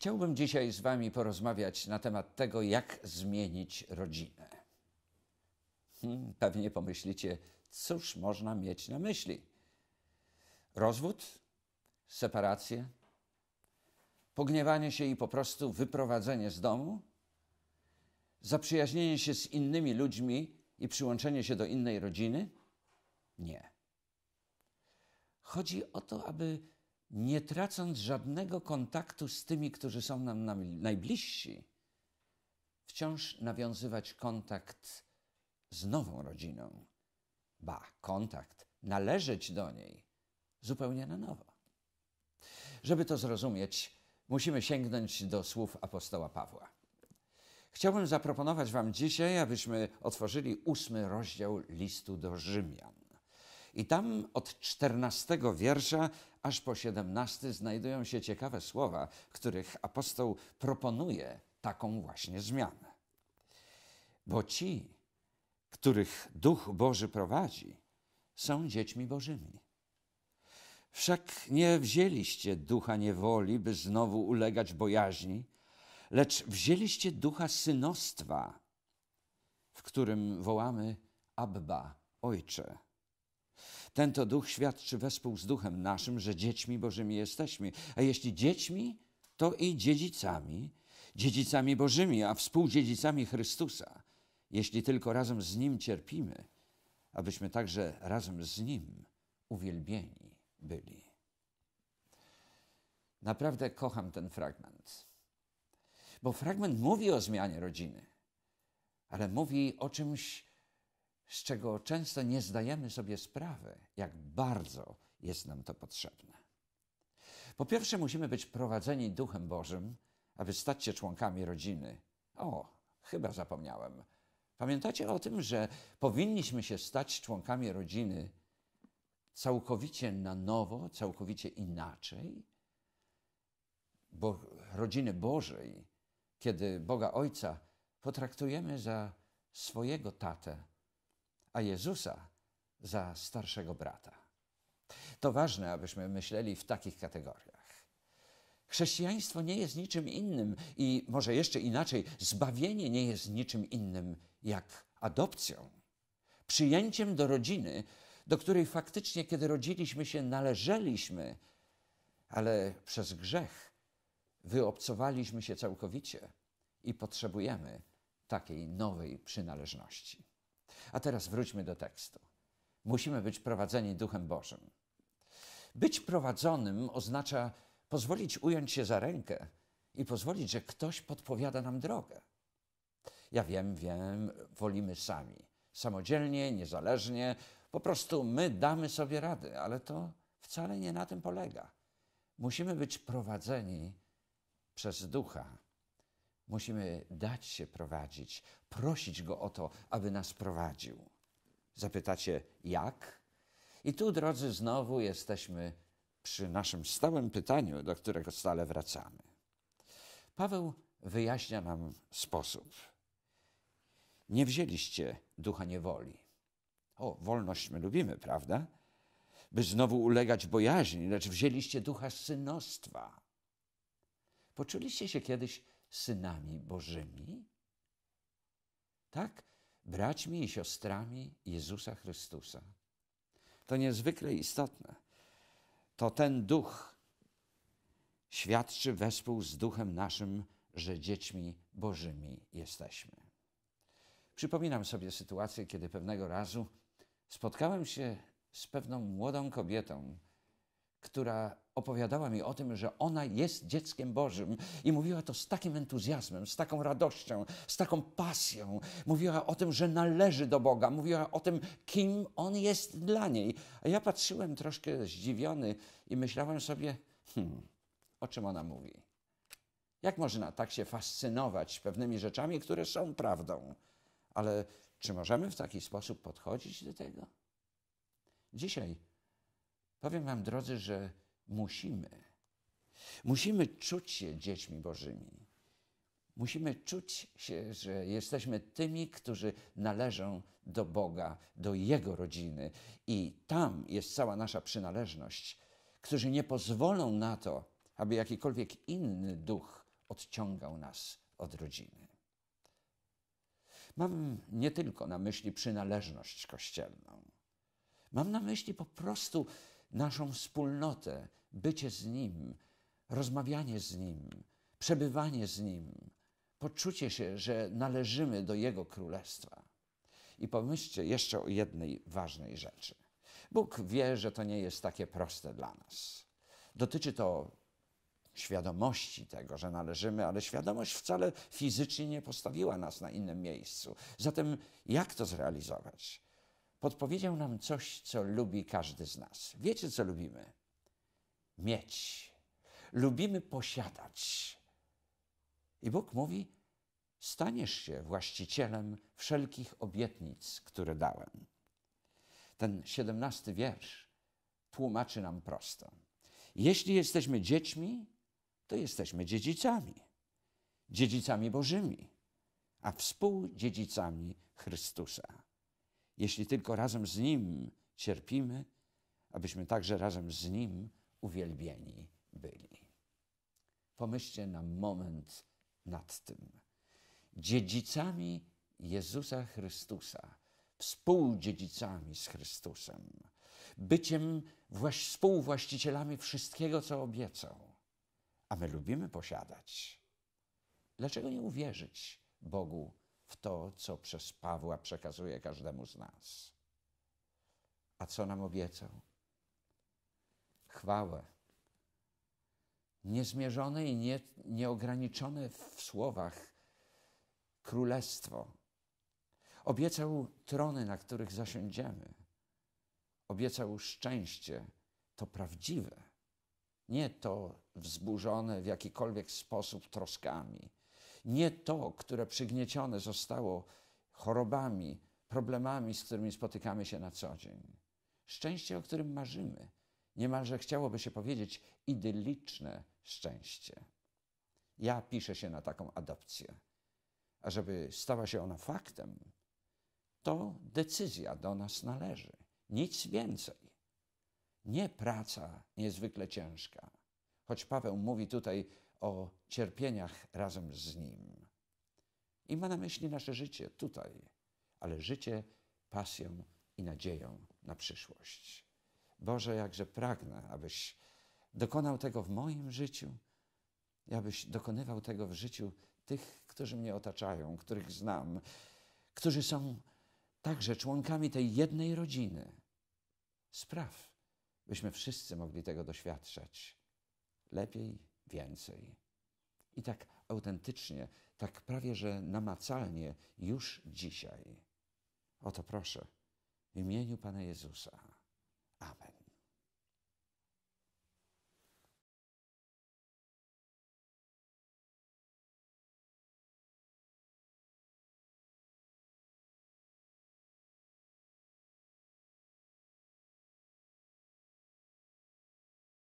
Chciałbym dzisiaj z Wami porozmawiać na temat tego, jak zmienić rodzinę. Hmm, pewnie pomyślicie, cóż można mieć na myśli? Rozwód? Separację? Pogniewanie się i po prostu wyprowadzenie z domu? Zaprzyjaźnienie się z innymi ludźmi i przyłączenie się do innej rodziny? Nie. Chodzi o to, aby nie tracąc żadnego kontaktu z tymi, którzy są nam najbliżsi, wciąż nawiązywać kontakt z nową rodziną. Ba, kontakt, należeć do niej zupełnie na nowo. Żeby to zrozumieć, musimy sięgnąć do słów apostoła Pawła. Chciałbym zaproponować Wam dzisiaj, abyśmy otworzyli ósmy rozdział listu do Rzymian. I tam od 14 wiersza aż po 17 znajdują się ciekawe słowa, których apostoł proponuje taką właśnie zmianę. Bo ci, których Duch Boży prowadzi, są dziećmi Bożymi. Wszak nie wzięliście ducha niewoli, by znowu ulegać bojaźni, lecz wzięliście ducha synostwa, w którym wołamy Abba, Ojcze. Ten to duch świadczy wespół z duchem naszym, że dziećmi Bożymi jesteśmy. A jeśli dziećmi, to i dziedzicami, dziedzicami Bożymi, a współdziedzicami Chrystusa, jeśli tylko razem z Nim cierpimy, abyśmy także razem z Nim uwielbieni byli. Naprawdę kocham ten fragment, bo fragment mówi o zmianie rodziny, ale mówi o czymś z czego często nie zdajemy sobie sprawy, jak bardzo jest nam to potrzebne. Po pierwsze, musimy być prowadzeni Duchem Bożym, aby stać się członkami rodziny. O, chyba zapomniałem. Pamiętacie o tym, że powinniśmy się stać członkami rodziny całkowicie na nowo, całkowicie inaczej? Bo rodziny Bożej, kiedy Boga Ojca potraktujemy za swojego tatę, a Jezusa za starszego brata. To ważne, abyśmy myśleli w takich kategoriach. Chrześcijaństwo nie jest niczym innym i może jeszcze inaczej, zbawienie nie jest niczym innym jak adopcją. Przyjęciem do rodziny, do której faktycznie, kiedy rodziliśmy się, należeliśmy, ale przez grzech wyobcowaliśmy się całkowicie i potrzebujemy takiej nowej przynależności. A teraz wróćmy do tekstu. Musimy być prowadzeni Duchem Bożym. Być prowadzonym oznacza pozwolić ująć się za rękę i pozwolić, że ktoś podpowiada nam drogę. Ja wiem, wiem, wolimy sami, samodzielnie, niezależnie, po prostu my damy sobie radę, ale to wcale nie na tym polega. Musimy być prowadzeni przez ducha. Musimy dać się prowadzić, prosić Go o to, aby nas prowadził. Zapytacie, jak? I tu, drodzy, znowu jesteśmy przy naszym stałym pytaniu, do którego stale wracamy. Paweł wyjaśnia nam sposób. Nie wzięliście ducha niewoli. O, wolność my lubimy, prawda? By znowu ulegać bojaźni, lecz wzięliście ducha synostwa. Poczuliście się kiedyś synami Bożymi? Tak, braćmi i siostrami Jezusa Chrystusa. To niezwykle istotne. To ten duch świadczy wespół z duchem naszym, że dziećmi Bożymi jesteśmy. Przypominam sobie sytuację, kiedy pewnego razu spotkałem się z pewną młodą kobietą, która opowiadała mi o tym, że ona jest dzieckiem Bożym i mówiła to z takim entuzjazmem, z taką radością, z taką pasją. Mówiła o tym, że należy do Boga, mówiła o tym, kim On jest dla niej. A ja patrzyłem troszkę zdziwiony i myślałem sobie, hmm, o czym ona mówi? Jak można tak się fascynować pewnymi rzeczami, które są prawdą? Ale czy możemy w taki sposób podchodzić do tego? Dzisiaj Powiem Wam, drodzy, że musimy. Musimy czuć się dziećmi Bożymi. Musimy czuć się, że jesteśmy tymi, którzy należą do Boga, do Jego rodziny. I tam jest cała nasza przynależność, którzy nie pozwolą na to, aby jakikolwiek inny duch odciągał nas od rodziny. Mam nie tylko na myśli przynależność kościelną. Mam na myśli po prostu naszą wspólnotę, bycie z Nim, rozmawianie z Nim, przebywanie z Nim, poczucie się, że należymy do Jego Królestwa. I pomyślcie jeszcze o jednej ważnej rzeczy. Bóg wie, że to nie jest takie proste dla nas. Dotyczy to świadomości tego, że należymy, ale świadomość wcale fizycznie nie postawiła nas na innym miejscu. Zatem jak to zrealizować? podpowiedział nam coś, co lubi każdy z nas. Wiecie, co lubimy? Mieć. Lubimy posiadać. I Bóg mówi: Staniesz się właścicielem wszelkich obietnic, które dałem. Ten siedemnasty wiersz tłumaczy nam prosto. Jeśli jesteśmy dziećmi, to jesteśmy dziedzicami, dziedzicami Bożymi, a współdziedzicami Chrystusa jeśli tylko razem z Nim cierpimy, abyśmy także razem z Nim uwielbieni byli. Pomyślcie na moment nad tym. Dziedzicami Jezusa Chrystusa, współdziedzicami z Chrystusem, byciem współwłaścicielami wszystkiego, co obiecał. A my lubimy posiadać. Dlaczego nie uwierzyć Bogu? w to, co przez Pawła przekazuje każdemu z nas. A co nam obiecał? Chwałę. Niezmierzone i nie, nieograniczone w słowach królestwo. Obiecał trony, na których zasiądziemy. Obiecał szczęście, to prawdziwe, nie to wzburzone w jakikolwiek sposób troskami nie to, które przygniecione zostało chorobami, problemami, z którymi spotykamy się na co dzień. Szczęście, o którym marzymy, niemalże chciałoby się powiedzieć idylliczne szczęście. Ja piszę się na taką adopcję. A żeby stała się ona faktem, to decyzja do nas należy. Nic więcej. Nie praca niezwykle ciężka. Choć Paweł mówi tutaj, o cierpieniach razem z Nim. I ma na myśli nasze życie tutaj, ale życie pasją i nadzieją na przyszłość. Boże, jakże pragnę, abyś dokonał tego w moim życiu, i abyś dokonywał tego w życiu tych, którzy mnie otaczają, których znam, którzy są także członkami tej jednej rodziny. Spraw, byśmy wszyscy mogli tego doświadczać lepiej więcej. I tak autentycznie, tak prawie że namacalnie już dzisiaj. Oto proszę, w imieniu Pana Jezusa. Amen.